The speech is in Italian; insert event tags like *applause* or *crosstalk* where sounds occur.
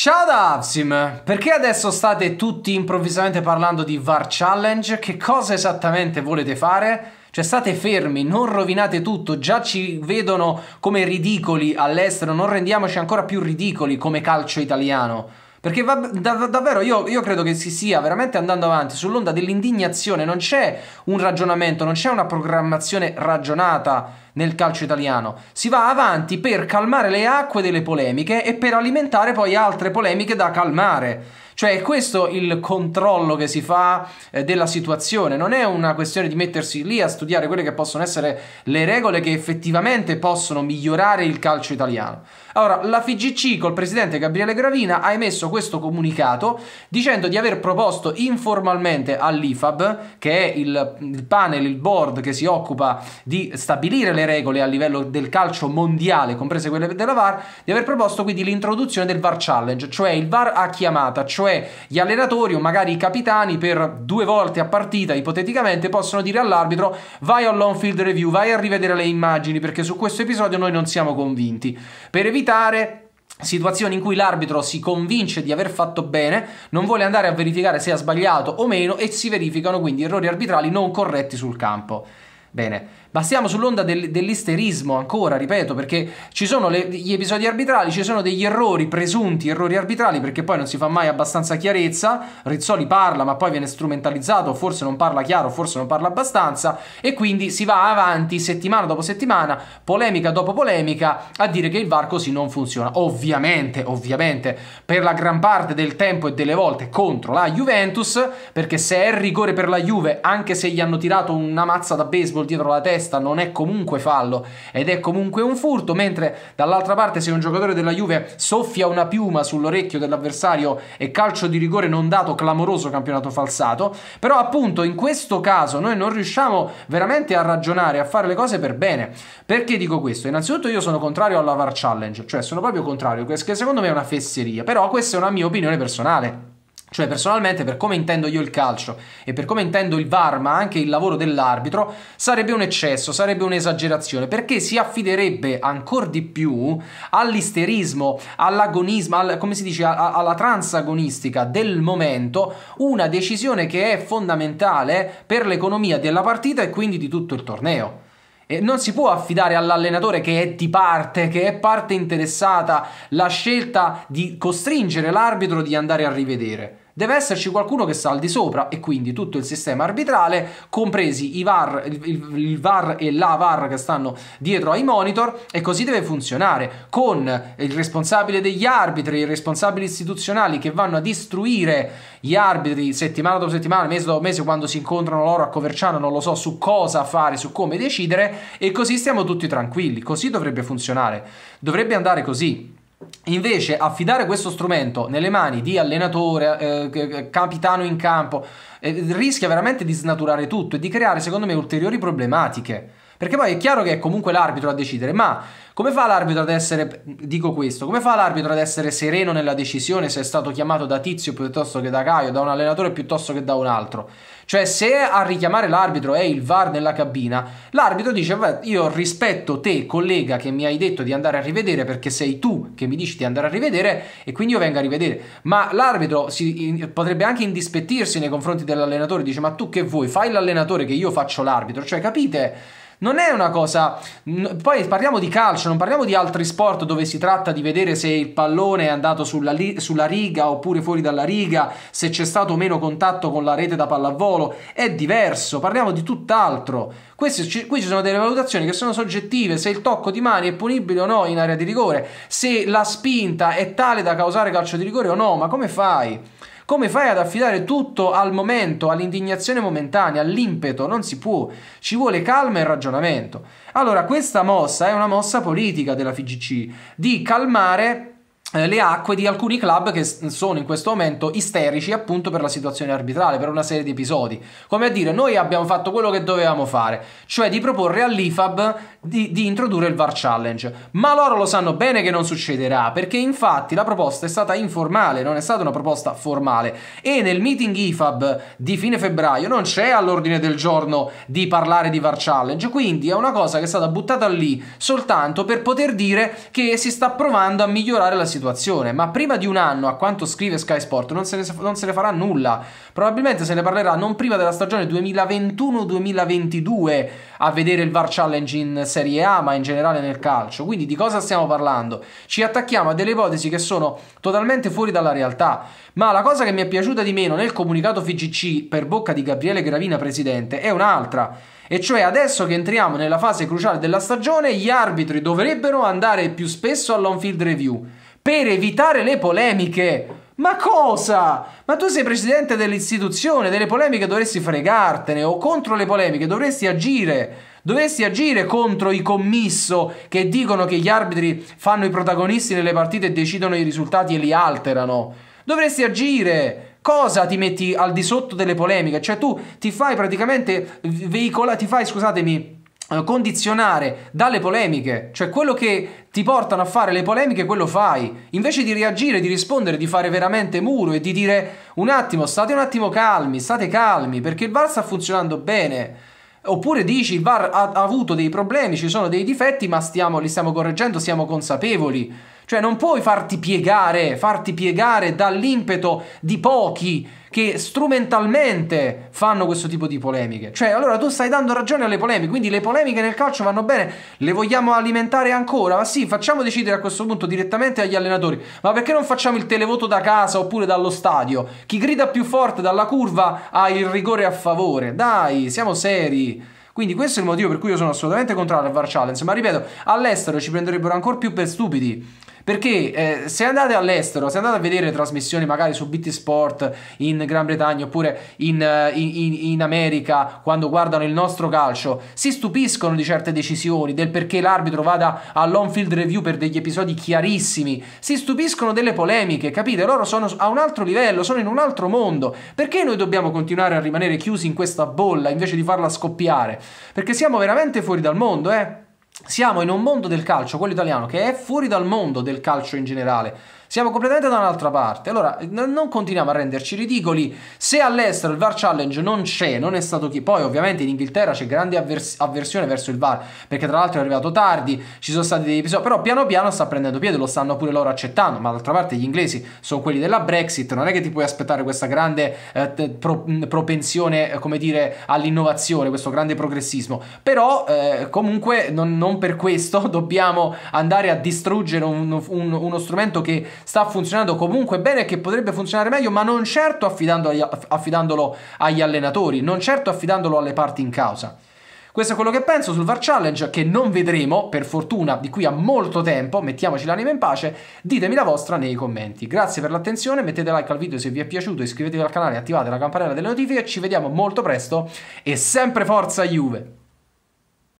Ciao da Avsim, perché adesso state tutti improvvisamente parlando di VAR Challenge? Che cosa esattamente volete fare? Cioè state fermi, non rovinate tutto, già ci vedono come ridicoli all'estero, non rendiamoci ancora più ridicoli come calcio italiano. Perché va, dav davvero io, io, credo che si stia veramente andando avanti sull'onda dell'indignazione, non c'è un ragionamento, non c'è una programmazione ragionata nel calcio italiano. Si va avanti per calmare le acque delle polemiche e per alimentare poi altre polemiche da calmare. Cioè è questo il controllo che si fa eh, della situazione, non è una questione di mettersi lì a studiare quelle che possono essere le regole che effettivamente possono migliorare il calcio italiano. Allora, la FIGC col presidente Gabriele Gravina ha emesso questo comunicato dicendo di aver proposto informalmente all'IFAB, che è il, il panel, il board che si occupa di stabilire le regole a livello del calcio mondiale, comprese quelle della VAR, di aver proposto quindi l'introduzione del VAR Challenge, cioè il VAR a chiamata, cioè gli allenatori o magari i capitani per due volte a partita ipoteticamente possono dire all'arbitro vai all'on field review, vai a rivedere le immagini perché su questo episodio noi non siamo convinti, per evitare situazioni in cui l'arbitro si convince di aver fatto bene, non vuole andare a verificare se ha sbagliato o meno e si verificano quindi errori arbitrali non corretti sul campo. Bene, ma siamo sull'onda del, dell'isterismo ancora, ripeto, perché ci sono le, gli episodi arbitrali, ci sono degli errori, presunti errori arbitrali, perché poi non si fa mai abbastanza chiarezza, Rizzoli parla ma poi viene strumentalizzato, forse non parla chiaro, forse non parla abbastanza, e quindi si va avanti settimana dopo settimana, polemica dopo polemica, a dire che il VAR così non funziona. Ovviamente, ovviamente, per la gran parte del tempo e delle volte contro la Juventus, perché se è rigore per la Juve, anche se gli hanno tirato una mazza da baseball, dietro la testa non è comunque fallo ed è comunque un furto, mentre dall'altra parte se un giocatore della Juve soffia una piuma sull'orecchio dell'avversario e calcio di rigore non dato, clamoroso campionato falsato, però appunto in questo caso noi non riusciamo veramente a ragionare, a fare le cose per bene. Perché dico questo? Innanzitutto io sono contrario alla VAR Challenge, cioè sono proprio contrario, che secondo me è una fesseria, però questa è una mia opinione personale. Cioè personalmente per come intendo io il calcio e per come intendo il VAR ma anche il lavoro dell'arbitro sarebbe un eccesso, sarebbe un'esagerazione perché si affiderebbe ancora di più all'isterismo, all'agonismo, al, come si dice, a, alla transagonistica del momento una decisione che è fondamentale per l'economia della partita e quindi di tutto il torneo. E non si può affidare all'allenatore che è di parte, che è parte interessata, la scelta di costringere l'arbitro di andare a rivedere deve esserci qualcuno che sta al di sopra e quindi tutto il sistema arbitrale, compresi i VAR, il, il, VAR e la VAR che stanno dietro ai monitor e così deve funzionare con il responsabile degli arbitri, i responsabili istituzionali che vanno a istruire gli arbitri settimana dopo settimana, mese dopo mese quando si incontrano loro a Coverciano, non lo so su cosa fare, su come decidere e così stiamo tutti tranquilli, così dovrebbe funzionare. Dovrebbe andare così. Invece affidare questo strumento nelle mani di allenatore, eh, capitano in campo, eh, rischia veramente di snaturare tutto e di creare secondo me ulteriori problematiche. Perché poi è chiaro che è comunque l'arbitro a decidere, ma come fa l'arbitro ad essere, dico questo, come fa l'arbitro ad essere sereno nella decisione se è stato chiamato da Tizio piuttosto che da Caio, da un allenatore piuttosto che da un altro? Cioè, se a richiamare l'arbitro è il VAR nella cabina, l'arbitro dice: Io rispetto te, collega, che mi hai detto di andare a rivedere perché sei tu che mi dici di andare a rivedere e quindi io vengo a rivedere. Ma l'arbitro si, potrebbe anche indispettirsi nei confronti dell'allenatore, dice: Ma tu che vuoi? Fai l'allenatore che io faccio l'arbitro. Cioè, capite? Non è una cosa. Poi parliamo di calcio, non parliamo di altri sport dove si tratta di vedere se il pallone è andato sulla, li... sulla riga oppure fuori dalla riga, se c'è stato meno contatto con la rete da pallavolo. È diverso, parliamo di tutt'altro. Queste, qui ci sono delle valutazioni che sono soggettive, se il tocco di mani è punibile o no in area di rigore, se la spinta è tale da causare calcio di rigore o no, ma come fai? Come fai ad affidare tutto al momento, all'indignazione momentanea, all'impeto? Non si può, ci vuole calma e ragionamento. Allora, questa mossa è una mossa politica della FIGC di calmare eh, le acque di alcuni club che sono in questo momento isterici appunto per la situazione arbitrale, per una serie di episodi. Come a dire, noi abbiamo fatto quello che dovevamo fare, cioè di proporre all'IFAB di, di introdurre il VAR Challenge. Ma loro lo sanno bene che non succederà, perché infatti la proposta è stata informale, non è stata una proposta formale. E nel meeting IFAB di fine febbraio non c'è all'ordine del giorno di parlare di VAR Challenge, quindi è una cosa che è stata buttata lì soltanto per poter dire che si sta provando a migliorare la situazione situazione, ma prima di un anno, a quanto scrive Sky Sport, non se ne, non se ne farà nulla. Probabilmente se ne parlerà non prima della stagione 2021-2022 a vedere il VAR Challenge in Serie A, ma in generale nel calcio. Quindi di cosa stiamo parlando? Ci attacchiamo a delle ipotesi che sono totalmente fuori dalla realtà. Ma la cosa che mi è piaciuta di meno nel comunicato FGC per bocca di Gabriele Gravina, presidente, è un'altra. E cioè adesso che entriamo nella fase cruciale della stagione, gli arbitri dovrebbero andare più spesso all'on-field review per evitare le polemiche. Ma cosa? Ma tu sei presidente dell'istituzione, delle polemiche dovresti fregartene o contro le polemiche dovresti agire. Dovresti agire contro i commisso che dicono che gli arbitri fanno i protagonisti nelle partite e decidono i risultati e li alterano. Dovresti agire. Cosa ti metti al di sotto delle polemiche? Cioè tu ti fai praticamente veicolare, ti fai, scusatemi, eh, condizionare dalle polemiche, cioè quello che ti portano a fare le polemiche, quello fai, invece di reagire, di rispondere, di fare veramente muro e di dire un attimo, state un attimo calmi, state calmi, perché il VAR sta funzionando bene. Oppure dici il VAR ha, ha avuto dei problemi, ci sono dei difetti, ma stiamo, li stiamo correggendo, siamo consapevoli. Cioè non puoi farti piegare, farti piegare dall'impeto di pochi che strumentalmente fanno questo tipo di polemiche. Cioè, allora tu stai dando ragione alle polemiche, quindi le polemiche nel calcio vanno bene, le vogliamo alimentare ancora? Ma sì, facciamo decidere a questo punto direttamente agli allenatori. Ma perché non facciamo il televoto da casa oppure dallo stadio? Chi grida più forte dalla curva ha il rigore a favore. Dai, siamo seri. Quindi questo è il motivo per cui io sono assolutamente contrario al VAR Challenge, ma ripeto, all'estero ci prenderebbero ancora più per stupidi perché eh, se andate all'estero, se andate a vedere trasmissioni magari su BT Sport in Gran Bretagna oppure eh, in, in, in America, quando guardano il nostro calcio, si stupiscono di certe decisioni, del perché l'arbitro vada all'on field review per degli episodi chiarissimi, si stupiscono delle polemiche, capite? Loro sono a un altro livello, sono in un altro mondo. Perché noi dobbiamo continuare a rimanere chiusi in questa bolla invece di farla scoppiare? Perché siamo veramente fuori dal mondo, eh? siamo in un mondo del calcio, quello italiano, che è fuori dal mondo del calcio in generale siamo completamente da un'altra parte. Allora, non continuiamo a renderci ridicoli. Se all'estero il VAR Challenge non c'è, non è stato chi. Poi, ovviamente, in Inghilterra c'è grande avvers- avversione verso il VAR, perché tra l'altro è arrivato tardi, ci sono stati degli episodi. Però piano piano sta prendendo piede, lo stanno pure loro accettando. Ma d'altra parte gli inglesi sono quelli della Brexit. Non è che ti puoi aspettare questa grande eh, pro- propensione, eh, come dire, all'innovazione, questo grande progressismo. Però, eh, comunque, non, non, per questo *laughs* dobbiamo andare a distruggere un, un, uno strumento che sta funzionando comunque bene e che potrebbe funzionare meglio, ma non certo agli, affidandolo agli allenatori, non certo affidandolo alle parti in causa. Questo è quello che penso sul VAR Challenge, che non vedremo, per fortuna, di qui a molto tempo, mettiamoci l'anima in pace, ditemi la vostra nei commenti. Grazie per l'attenzione, mettete like al video se vi è piaciuto, iscrivetevi al canale, attivate la campanella delle notifiche, ci vediamo molto presto e sempre forza Juve!